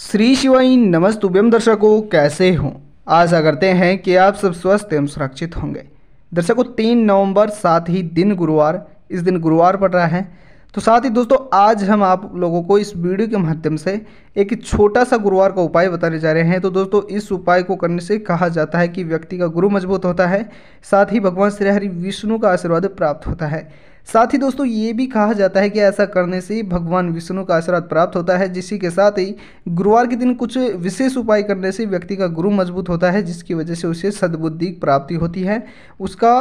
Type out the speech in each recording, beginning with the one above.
श्री शिवाई नमस्तुभ्यम दर्शकों कैसे हों आशा करते हैं कि आप सब स्वस्थ एवं सुरक्षित होंगे दर्शकों तीन नवंबर साथ ही दिन गुरुवार इस दिन गुरुवार पड़ रहा है तो साथ ही दोस्तों आज हम आप लोगों को इस वीडियो के माध्यम से एक छोटा सा गुरुवार का उपाय बताने जा रहे हैं तो दोस्तों इस उपाय को करने से कहा जाता है कि व्यक्ति का गुरु मजबूत होता है साथ ही भगवान श्रीहरि विष्णु का आशीर्वाद प्राप्त होता है साथ ही दोस्तों ये भी कहा जाता है कि ऐसा करने से भगवान विष्णु का आशीर्वाद प्राप्त होता है जिसी के साथ ही गुरुवार के दिन कुछ विशेष उपाय करने से व्यक्ति का गुरु मजबूत होता है जिसकी वजह से उसे सद्बुद्धि प्राप्ति होती है उसका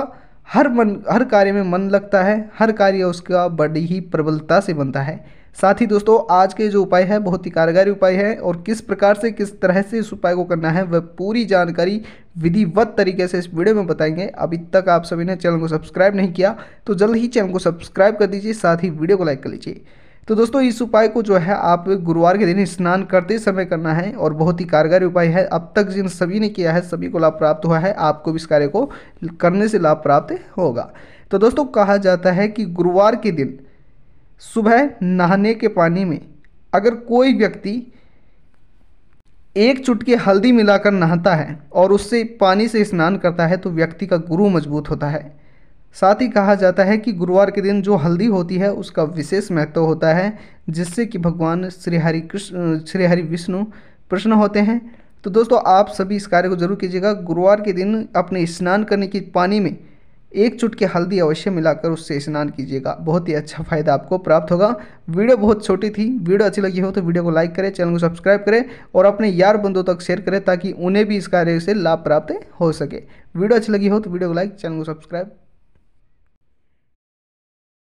हर मन हर कार्य में मन लगता है हर कार्य उसका बड़ी ही प्रबलता से बनता है साथ ही दोस्तों आज के जो उपाय है बहुत ही कारगर उपाय है और किस प्रकार से किस तरह से इस उपाय को करना है वह पूरी जानकारी विधिवत तरीके से इस वीडियो में बताएंगे अभी तक आप सभी ने चैनल को सब्सक्राइब नहीं किया तो जल्द ही चैनल को सब्सक्राइब कर दीजिए साथ ही वीडियो को लाइक कर लीजिए तो दोस्तों इस उपाय को जो है आप गुरुवार के दिन स्नान करते समय करना है और बहुत ही कारगर उपाय है अब तक जिन सभी ने किया है सभी को लाभ प्राप्त हुआ है आपको भी इस कार्य को करने से लाभ प्राप्त होगा तो दोस्तों कहा जाता है कि गुरुवार के दिन सुबह नहाने के पानी में अगर कोई व्यक्ति एक चुटकी हल्दी मिलाकर नहाता है और उससे पानी से स्नान करता है तो व्यक्ति का गुरु मजबूत होता है साथ ही कहा जाता है कि गुरुवार के दिन जो हल्दी होती है उसका विशेष महत्व होता है जिससे कि भगवान श्री हरि कृष्ण श्री हरि विष्णु प्रश्न होते हैं तो दोस्तों आप सभी इस कार्य को जरूर कीजिएगा गुरुवार के दिन अपने स्नान करने के पानी में एक चुटकी हल्दी अवश्य मिलाकर उससे स्नान कीजिएगा बहुत ही अच्छा फायदा आपको प्राप्त होगा वीडियो बहुत छोटी थी वीडियो अच्छी लगी हो तो वीडियो को लाइक करें चैनल को सब्सक्राइब करें और अपने यार बंधुओं तक शेयर करें ताकि उन्हें भी इस कार्य से लाभ प्राप्त हो सके वीडियो अच्छी लगी हो तो वीडियो को लाइक चैनल को सब्सक्राइब